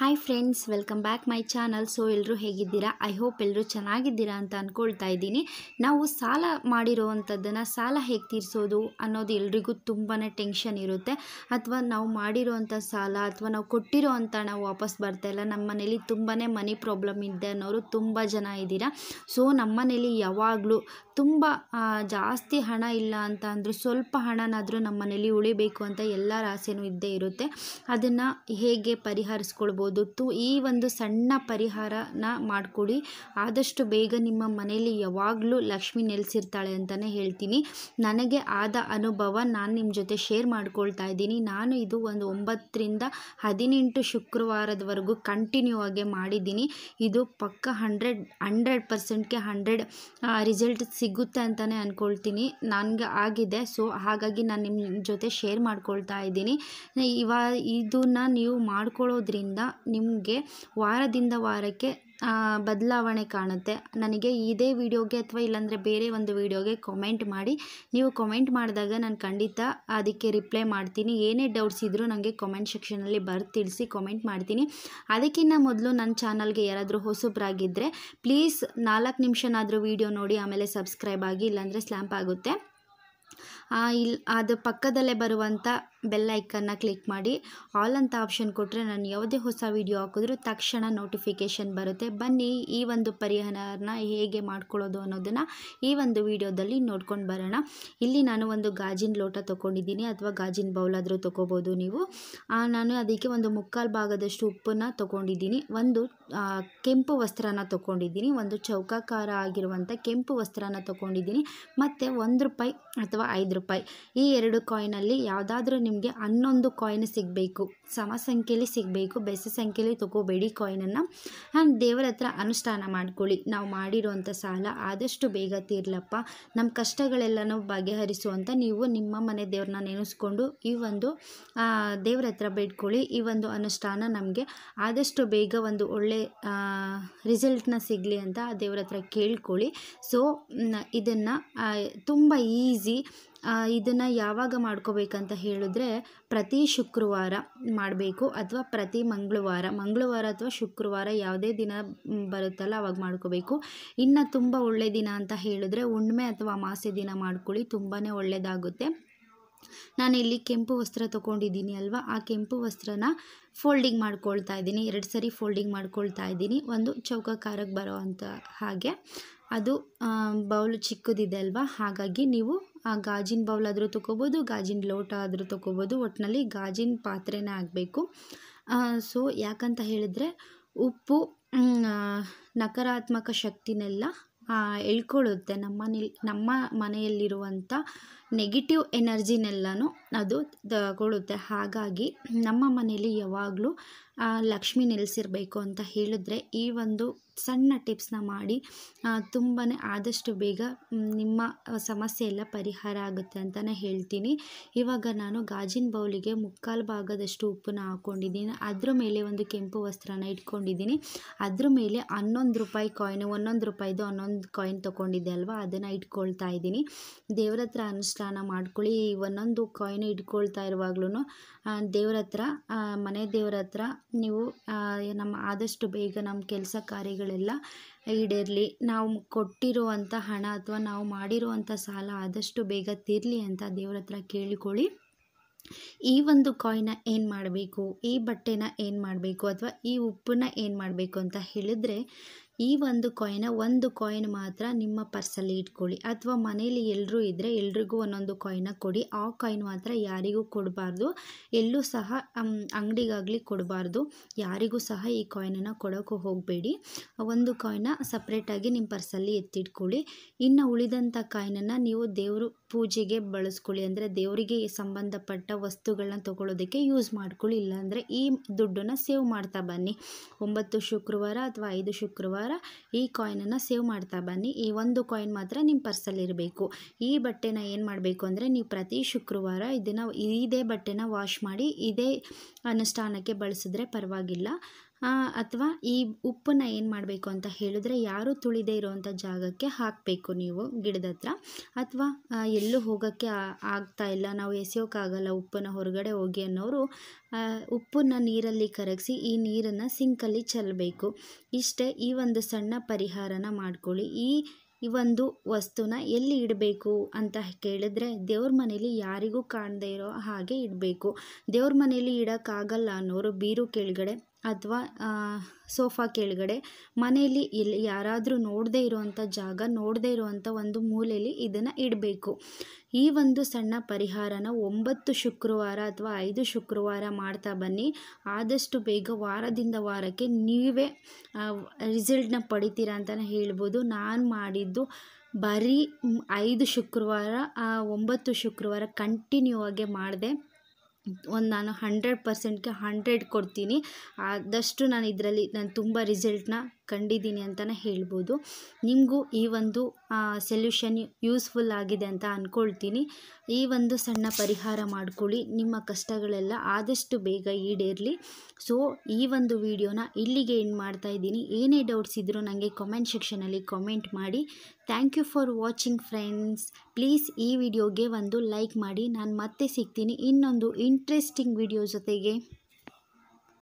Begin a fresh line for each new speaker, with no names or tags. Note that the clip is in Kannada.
hi friends welcome back my channel so ಎಲ್ಲರೂ ಹೇಗಿದ್ದೀರಾ ಐ ಹೋಪ್ ಎಲ್ಲರೂ ಚೆನ್ನಾಗಿದ್ದೀರಾ ಅಂತ ಅಂದ್ಕೊಳ್ತಾ ಇದ್ದೀನಿ ನಾವು ಸಾಲ ಮಾಡಿರೋವಂಥದ್ದನ್ನು ಸಾಲ ಹೇಗೆ ತೀರಿಸೋದು ಅನ್ನೋದು ಎಲ್ರಿಗೂ ತುಂಬಾ ಟೆನ್ಷನ್ ಇರುತ್ತೆ ಅಥವಾ ನಾವು ಮಾಡಿರೋವಂಥ ಸಾಲ ಅಥವಾ ನಾವು ಕೊಟ್ಟಿರೋ ಅಂತ ನಾವು ವಾಪಸ್ ಬರ್ತಾಯಿಲ್ಲ ನಮ್ಮ ಮನೇಲಿ ತುಂಬಾ ಮನಿ ಪ್ರಾಬ್ಲಮ್ ಇದೆ ಅನ್ನೋರು ತುಂಬ ಜನ ಇದ್ದೀರಾ ಸೊ ನಮ್ಮ ಮನೇಲಿ ಯಾವಾಗಲೂ ತುಂಬ ಜಾಸ್ತಿ ಹಣ ಇಲ್ಲ ಅಂತ ಅಂದರೂ ಸ್ವಲ್ಪ ಹಣನಾದರೂ ನಮ್ಮ ಮನೇಲಿ ಉಳಿಬೇಕು ಅಂತ ಎಲ್ಲರ ಆಸೆನೂ ಇದ್ದೇ ಇರುತ್ತೆ ಅದನ್ನು ಹೇಗೆ ಪರಿಹರಿಸ್ಕೊಳ್ಬೋದು ಮಾಡ್ಕೊಳ್ಬೋದು ತು ಈ ಒಂದು ಸಣ್ಣ ಪರಿಹಾರನ ಮಾಡಿಕೊಡಿ ಆದಷ್ಟು ಬೇಗ ನಿಮ್ಮ ಮನೆಯಲ್ಲಿ ಯಾವಾಗಲೂ ಲಕ್ಷ್ಮಿ ನೆಲೆಸಿರ್ತಾಳೆ ಅಂತಲೇ ಹೇಳ್ತೀನಿ ನನಗೆ ಆದ ಅನುಭವ ನಾನು ನಿಮ್ಮ ಜೊತೆ ಶೇರ್ ಮಾಡ್ಕೊಳ್ತಾ ಇದ್ದೀನಿ ನಾನು ಇದು ಒಂದು ಒಂಬತ್ತರಿಂದ ಹದಿನೆಂಟು ಶುಕ್ರವಾರದವರೆಗೂ ಕಂಟಿನ್ಯೂ ಆಗಿ ಮಾಡಿದ್ದೀನಿ ಇದು ಪಕ್ಕ ಹಂಡ್ರೆಡ್ ಹಂಡ್ರೆಡ್ ಪರ್ಸೆಂಟ್ಗೆ ಹಂಡ್ರೆಡ್ ರಿಸಲ್ಟ್ ಸಿಗುತ್ತೆ ಅಂತಲೇ ಅಂದ್ಕೊಳ್ತೀನಿ ನನಗೆ ಆಗಿದೆ ಸೊ ಹಾಗಾಗಿ ನಾನು ನಿಮ್ಮ ಜೊತೆ ಶೇರ್ ಮಾಡ್ಕೊಳ್ತಾ ಇದ್ದೀನಿ ಇವ ಇದನ್ನು ನೀವು ಮಾಡ್ಕೊಳ್ಳೋದ್ರಿಂದ ನಿಮಗೆ ವಾರದಿಂದ ವಾರಕ್ಕೆ ಬದಲಾವಣೆ ಕಾಣುತ್ತೆ ನನಗೆ ಇದೇ ವೀಡಿಯೋಗೆ ಅಥವಾ ಇಲ್ಲಾಂದರೆ ಬೇರೆ ಒಂದು ವಿಡಿಯೋಗೆ ಕಮೆಂಟ್ ಮಾಡಿ ನೀವು ಕಮೆಂಟ್ ಮಾಡಿದಾಗ ನಾನು ಖಂಡಿತ ಅದಕ್ಕೆ ರಿಪ್ಲೈ ಮಾಡ್ತೀನಿ ಏನೇ ಡೌಟ್ಸ್ ಇದ್ದರೂ ನನಗೆ ಕಮೆಂಟ್ ಸೆಕ್ಷನಲ್ಲಿ ಬರ್ ತಿಳಿಸಿ ಕಮೆಂಟ್ ಮಾಡ್ತೀನಿ ಅದಕ್ಕಿಂತ ಮೊದಲು ನನ್ನ ಚಾನಲ್ಗೆ ಯಾರಾದರೂ ಹೊಸಬ್ರಾಗಿದ್ದರೆ ಪ್ಲೀಸ್ ನಾಲ್ಕು ನಿಮಿಷನಾದರೂ ವೀಡಿಯೋ ನೋಡಿ ಆಮೇಲೆ ಸಬ್ಸ್ಕ್ರೈಬ್ ಆಗಿ ಇಲ್ಲಾಂದರೆ ಸ್ಲ್ಯಾಂಪ್ ಆಗುತ್ತೆ ಇಲ್ಲಿ ಅದು ಪಕ್ಕದಲ್ಲೇ ಬರುವಂಥ ಬೆಲ್ ಐಕನ್ನ ಕ್ಲಿಕ್ ಮಾಡಿ ಆಲ್ ಅಂತ ಆಪ್ಷನ್ ಕೊಟ್ಟರೆ ನಾನು ಯಾವುದೇ ಹೊಸ ವಿಡಿಯೋ ಹಾಕಿದ್ರೂ ತಕ್ಷಣ ನೋಟಿಫಿಕೇಷನ್ ಬರುತ್ತೆ ಬನ್ನಿ ಈ ಒಂದು ಪರಿಹಾರನ ಹೇಗೆ ಮಾಡ್ಕೊಳ್ಳೋದು ಅನ್ನೋದನ್ನು ಈ ಒಂದು ವಿಡಿಯೋದಲ್ಲಿ ನೋಡ್ಕೊಂಡು ಬರೋಣ ಇಲ್ಲಿ ನಾನು ಒಂದು ಗಾಜಿನ ಲೋಟ ತೊಗೊಂಡಿದ್ದೀನಿ ಅಥವಾ ಗಾಜಿನ ಬೌಲಾದರೂ ತೊಗೋಬೋದು ನೀವು ನಾನು ಅದಕ್ಕೆ ಒಂದು ಮುಕ್ಕಾಲು ಭಾಗದಷ್ಟು ಉಪ್ಪನ್ನು ತೊಗೊಂಡಿದ್ದೀನಿ ಒಂದು ಕೆಂಪು ವಸ್ತ್ರನ ತೊಗೊಂಡಿದ್ದೀನಿ ಒಂದು ಚೌಕಾಕಾರ ಆಗಿರುವಂಥ ಕೆಂಪು ವಸ್ತ್ರನ ತೊಗೊಂಡಿದ್ದೀನಿ ಮತ್ತು ಒಂದು ರೂಪಾಯಿ ಅಥವಾ ಐದು ರೂಪಾಯಿ ಈ ಎರಡು ಕಾಯಿನಲ್ಲಿ ಯಾವುದಾದ್ರೂ ನಿಮಗೆ ಹನ್ನೊಂದು ಕಾಯಿನ್ ಸಿಗಬೇಕು ಸಮ ಸಂಖ್ಯೆಯಲ್ಲಿ ಸಿಗಬೇಕು ಬೆಸ ಸಂಖ್ಯೆಯಲ್ಲಿ ತಗೋಬೇಡಿ ಕಾಯಿನನ್ನು ಆ್ಯಂಡ್ ದೇವರ ಹತ್ರ ಅನುಷ್ಠಾನ ಮಾಡ್ಕೊಳ್ಳಿ ನಾವು ಮಾಡಿರೋವಂಥ ಸಾಲ ಆದಷ್ಟು ಬೇಗ ತೀರ್ಲಪ್ಪ ನಮ್ಮ ಕಷ್ಟಗಳೆಲ್ಲನೂ ಬಗೆಹರಿಸುವಂಥ ನೀವು ನಿಮ್ಮ ಮನೆ ದೇವ್ರನ್ನ ನೆನೆಸ್ಕೊಂಡು ಈ ಒಂದು ದೇವ್ರ ಹತ್ರ ಬೇಡ್ಕೊಳ್ಳಿ ಈ ಒಂದು ಅನುಷ್ಠಾನ ನಮಗೆ ಆದಷ್ಟು ಬೇಗ ಒಂದು ಒಳ್ಳೆ ರಿಸಲ್ಟ್ನ ಸಿಗಲಿ ಅಂತ ದೇವ್ರ ಹತ್ರ ಕೇಳ್ಕೊಳ್ಳಿ ಸೊ ಇದನ್ನು ತುಂಬ ಈಸಿ ಇದನ್ನು ಯಾವಾಗ ಮಾಡ್ಕೋಬೇಕಂತ ಹೇಳಿದ್ರೆ ಪ್ರತಿ ಶುಕ್ರವಾರ ಮಾಡಬೇಕು ಅಥವಾ ಪ್ರತಿ ಮಂಗಳವಾರ ಮಂಗಳವಾರ ಅಥವಾ ಶುಕ್ರವಾರ ಯಾವುದೇ ದಿನ ಬರುತ್ತಲ್ಲ ಅವಾಗ ಮಾಡ್ಕೋಬೇಕು ಇನ್ನು ತುಂಬ ಒಳ್ಳೆಯ ದಿನ ಅಂತ ಹೇಳಿದ್ರೆ ಹುಣ್ಣಿಮೆ ಅಥವಾ ಅಮಾಸೆ ದಿನ ಮಾಡ್ಕೊಳ್ಳಿ ತುಂಬಾ ಒಳ್ಳೆಯದಾಗುತ್ತೆ ನಾನಿಲ್ಲಿ ಕೆಂಪು ವಸ್ತ್ರ ತೊಗೊಂಡಿದ್ದೀನಿ ಅಲ್ವಾ ಆ ಕೆಂಪು ವಸ್ತ್ರನ ಫೋಲ್ಡಿಂಗ್ ಮಾಡ್ಕೊಳ್ತಾ ಇದ್ದೀನಿ ಎರಡು ಸರಿ ಫೋಲ್ಡಿಂಗ್ ಮಾಡ್ಕೊಳ್ತಾ ಇದ್ದೀನಿ ಒಂದು ಚೌಕಕಾರಕ್ಕೆ ಬರೋ ಅಂತ ಹಾಗೆ ಅದು ಬೌಲ್ ಚಿಕ್ಕದಿದೆ ಅಲ್ವಾ ಹಾಗಾಗಿ ನೀವು ಆ ಗಾಜಿನ ಆದರೂ ತೊಗೋಬೋದು ಗಾಜಿನ ಲೋಟ ಆದರೂ ತೊಗೋಬೋದು ಒಟ್ಟಿನಲ್ಲಿ ಗಾಜಿನ ಪಾತ್ರೆನೇ ಆಗಬೇಕು ಸೊ ಯಾಕಂತ ಹೇಳಿದರೆ ಉಪ್ಪು ನಕಾರಾತ್ಮಕ ಶಕ್ತಿನೆಲ್ಲ ಎಳ್ಕೊಳ್ಳುತ್ತೆ ನಮ್ಮ ನಮ್ಮ ಮನೆಯಲ್ಲಿರುವಂಥ ನೆಗೆಟಿವ್ ಎನರ್ಜಿನೆಲ್ಲನೂ ಅದು ತಗೊಳ್ಳುತ್ತೆ ಹಾಗಾಗಿ ನಮ್ಮ ಮನೆಯಲ್ಲಿ ಯಾವಾಗಲೂ ಲಕ್ಷ್ಮಿ ನೆಲೆಸಿರ್ಬೇಕು ಅಂತ ಹೇಳಿದ್ರೆ ಈ ಒಂದು ಸಣ್ಣ ಟಿಪ್ಸ್ನ ಮಾಡಿ ತುಂಬಾ ಆದಷ್ಟು ಬೇಗ ನಿಮ್ಮ ಸಮಸ್ಯೆ ಎಲ್ಲ ಪರಿಹಾರ ಆಗುತ್ತೆ ಅಂತಲೇ ಹೇಳ್ತೀನಿ ಇವಾಗ ನಾನು ಗಾಜಿನ ಬೌಲಿಗೆ ಮುಕ್ಕಾಲು ಭಾಗದಷ್ಟು ಉಪ್ಪನ್ನ ಹಾಕ್ಕೊಂಡಿದ್ದೀನಿ ಅದ್ರ ಮೇಲೆ ಒಂದು ಕೆಂಪು ವಸ್ತ್ರನ ಇಟ್ಕೊಂಡಿದ್ದೀನಿ ಅದ್ರ ಮೇಲೆ ಹನ್ನೊಂದು ರೂಪಾಯಿ ಕಾಯಿನ್ ಒಂದೊಂದು ರೂಪಾಯಿದು ಹನ್ನೊಂದು ಕಾಯಿನ್ ತೊಗೊಂಡಿದ್ದೆ ಅಲ್ವಾ ಅದನ್ನು ಇಟ್ಕೊಳ್ತಾ ಇದ್ದೀನಿ ದೇವ್ರ ಹತ್ರ ಅನುಷ್ಠಾನ ಮಾಡ್ಕೊಳ್ಳಿ ಒಂದೊಂದು ಕಾಯಿನ್ ಇಟ್ಕೊಳ್ತಾ ಇರುವಾಗ್ಲೂ ದೇವ್ರ ಹತ್ರ ಮನೆ ದೇವ್ರ ಹತ್ರ ನೀವು ನಮ್ಮ ಆದಷ್ಟು ಬೇಗ ನಮ್ಮ ಕೆಲಸ ಕಾರ್ಯಗಳೆಲ್ಲ ಈಡೇರಲಿ ನಾವು ಕೊಟ್ಟಿರುವಂಥ ಹಣ ಅಥವಾ ನಾವು ಮಾಡಿರುವಂಥ ಸಾಲ ಆದಷ್ಟು ಬೇಗ ತೀರಲಿ ಅಂತ ದೇವ್ರ ಹತ್ರ ಕೇಳಿಕೊಳ್ಳಿ ಈ ಒಂದು ಕಾಯಿನ ಏನು ಮಾಡಬೇಕು ಈ ಬಟ್ಟೆನ ಏನು ಮಾಡಬೇಕು ಅಥವಾ ಈ ಉಪ್ಪನ್ನ ಏನು ಮಾಡಬೇಕು ಅಂತ ಹೇಳಿದರೆ ಈ ಒಂದು ಕಾಯಿನ ಒಂದು ಕಾಯಿನ್ ಮಾತ್ರ ನಿಮ್ಮ ಪರ್ಸಲ್ಲಿ ಇಟ್ಕೊಳ್ಳಿ ಅಥವಾ ಮನೇಲಿ ಎಲ್ಲರೂ ಇದ್ದರೆ ಎಲ್ರಿಗೂ ಒಂದೊಂದು ಕಾಯಿನ ಕೊಡಿ ಆ ಕಾಯಿನ್ ಮಾತ್ರ ಯಾರಿಗೂ ಕೊಡಬಾರ್ದು ಎಲ್ಲೂ ಸಹ ಅಂಗಡಿಗಾಗಲಿ ಕೊಡಬಾರ್ದು ಯಾರಿಗೂ ಸಹ ಈ ಕಾಯಿನನ್ನು ಕೊಡೋಕ್ಕೂ ಹೋಗಬೇಡಿ ಒಂದು ಕಾಯಿನ ಸಪ್ರೇಟಾಗಿ ನಿಮ್ಮ ಪರ್ಸಲ್ಲಿ ಎತ್ತಿಟ್ಕೊಳ್ಳಿ ಇನ್ನು ಉಳಿದಂಥ ಕಾಯಿನನ್ನು ನೀವು ದೇವರು ಪೂಜೆಗೆ ಬಳಸ್ಕೊಳ್ಳಿ ಅಂದರೆ ದೇವರಿಗೆ ಸಂಬಂಧಪಟ್ಟ ವಸ್ತುಗಳನ್ನ ತೊಗೊಳೋದಕ್ಕೆ ಯೂಸ್ ಮಾಡ್ಕೊಳ್ಳಿ ಇಲ್ಲಾಂದರೆ ಈ ದುಡ್ಡನ್ನು ಸೇವ್ ಮಾಡ್ತಾ ಬನ್ನಿ ಒಂಬತ್ತು ಶುಕ್ರವಾರ ಅಥವಾ ಐದು ಶುಕ್ರವಾರ ಪ್ರಕಾರ ಈ ಕಾಯಿನನ್ನು ಸೇವ್ ಮಾಡ್ತಾ ಬನ್ನಿ ಈ ಒಂದು ಕಾಯಿನ್ ಮಾತ್ರ ನಿಮ್ಮ ಇರಬೇಕು ಈ ಬಟ್ಟೆನ ಏನು ಮಾಡಬೇಕು ಅಂದರೆ ನೀವು ಪ್ರತಿ ಶುಕ್ರವಾರ ಇದನ್ನು ಇದೇ ಬಟ್ಟೆನ ವಾಶ್ ಮಾಡಿ ಇದೇ ಅನುಷ್ಠಾನಕ್ಕೆ ಬಳಸಿದ್ರೆ ಪರವಾಗಿಲ್ಲ ಅಥವಾ ಈ ಉಪ್ಪನ್ನು ಏನು ಮಾಡಬೇಕು ಅಂತ ಹೇಳಿದ್ರೆ ಯಾರು ತುಳಿದೇ ಇರೋವಂಥ ಜಾಗಕ್ಕೆ ಹಾಕಬೇಕು ನೀವು ಗಿಡದ ಹತ್ರ ಅಥವಾ ಎಲ್ಲೂ ಹೋಗೋಕ್ಕೆ ಆಗ್ತಾ ಇಲ್ಲ ನಾವು ಎಸೆಯೋಕ್ಕಾಗಲ್ಲ ಉಪ್ಪನ್ನು ಹೊರಗಡೆ ಹೋಗಿ ಅನ್ನೋರು ಉಪ್ಪನ್ನು ನೀರಲ್ಲಿ ಕರಗಿಸಿ ಈ ನೀರನ್ನು ಸಿಂಕಲ್ಲಿ ಚೆಲ್ಲಬೇಕು ಇಷ್ಟೇ ಈ ಒಂದು ಸಣ್ಣ ಪರಿಹಾರನ ಮಾಡ್ಕೊಳ್ಳಿ ಈ ಈ ಒಂದು ವಸ್ತುನ ಎಲ್ಲಿ ಇಡಬೇಕು ಅಂತ ಕೇಳಿದ್ರೆ ದೇವ್ರ ಮನೇಲಿ ಯಾರಿಗೂ ಕಾಣದೇ ಇರೋ ಹಾಗೆ ಇಡಬೇಕು ದೇವ್ರ ಮನೇಲಿ ಇಡೋಕ್ಕಾಗಲ್ಲ ಅನ್ನೋರು ಬೀರು ಕೆಳಗಡೆ ಅಥವಾ ಸೋಫಾ ಕೆಳಗಡೆ ಮನೆಯಲ್ಲಿ ಇಲ್ಲಿ ಯಾರಾದರೂ ನೋಡದೇ ಇರುವಂಥ ಜಾಗ ನೋಡದೇ ಇರುವಂಥ ಒಂದು ಮೂಲೆಯಲ್ಲಿ ಇದನ್ನು ಇಡಬೇಕು ಈ ಒಂದು ಸಣ್ಣ ಪರಿಹಾರನ ಒಂಬತ್ತು ಶುಕ್ರವಾರ ಅಥವಾ ಐದು ಶುಕ್ರವಾರ ಮಾಡ್ತಾ ಬನ್ನಿ ಆದಷ್ಟು ಬೇಗ ವಾರದಿಂದ ವಾರಕ್ಕೆ ನೀವೇ ರಿಸಲ್ಟ್ನ ಪಡಿತೀರಾ ಅಂತಲೇ ಹೇಳ್ಬೋದು ನಾನು ಮಾಡಿದ್ದು ಬರೀ ಐದು ಶುಕ್ರವಾರ ಒಂಬತ್ತು ಶುಕ್ರವಾರ ಕಂಟಿನ್ಯೂ ಆಗಿ ಮಾಡಿದೆ ಒಂದು ನಾನು ಹಂಡ್ರೆಡ್ ಪರ್ಸೆಂಟ್ಗೆ ಹಂಡ್ರೆಡ್ ಕೊಡ್ತೀನಿ ಆದಷ್ಟು ನಾನು ಇದರಲ್ಲಿ ನಾನು ತುಂಬ ರಿಸಲ್ಟನ್ನ ಕಂಡಿದ್ದೀನಿ ಅಂತಲೇ ಹೇಳ್ಬೋದು ನಿಮಗೂ ಈ ಒಂದು ಸೊಲ್ಯೂಷನ್ ಯೂಸ್ಫುಲ್ ಆಗಿದೆ ಅಂತ ಅಂದ್ಕೊಳ್ತೀನಿ ಈ ಒಂದು ಸಣ್ಣ ಪರಿಹಾರ ಮಾಡ್ಕೊಳ್ಳಿ ನಿಮ್ಮ ಕಷ್ಟಗಳೆಲ್ಲ ಆದಷ್ಟು ಬೇಗ ಈಡೇರಲಿ ಸೊ ಈ ಒಂದು ವಿಡಿಯೋನ ಇಲ್ಲಿಗೆ ಏನು ಮಾಡ್ತಾ ಇದ್ದೀನಿ ಏನೇ ಡೌಟ್ಸ್ ಇದ್ದರೂ ನನಗೆ ಕಾಮೆಂಟ್ ಸೆಕ್ಷನಲ್ಲಿ ಕಾಮೆಂಟ್ ಮಾಡಿ thank you for watching friends please ಈ ವಿಡಿಯೋಗೆ ಒಂದು ಲೈಕ್ ಮಾಡಿ ನಾನು ಮತ್ತೆ ಸಿಗ್ತೀನಿ ಇನ್ನೊಂದು ಇಂಟ್ರೆಸ್ಟಿಂಗ್ ವಿಡಿಯೋ ಜೊತೆಗೆ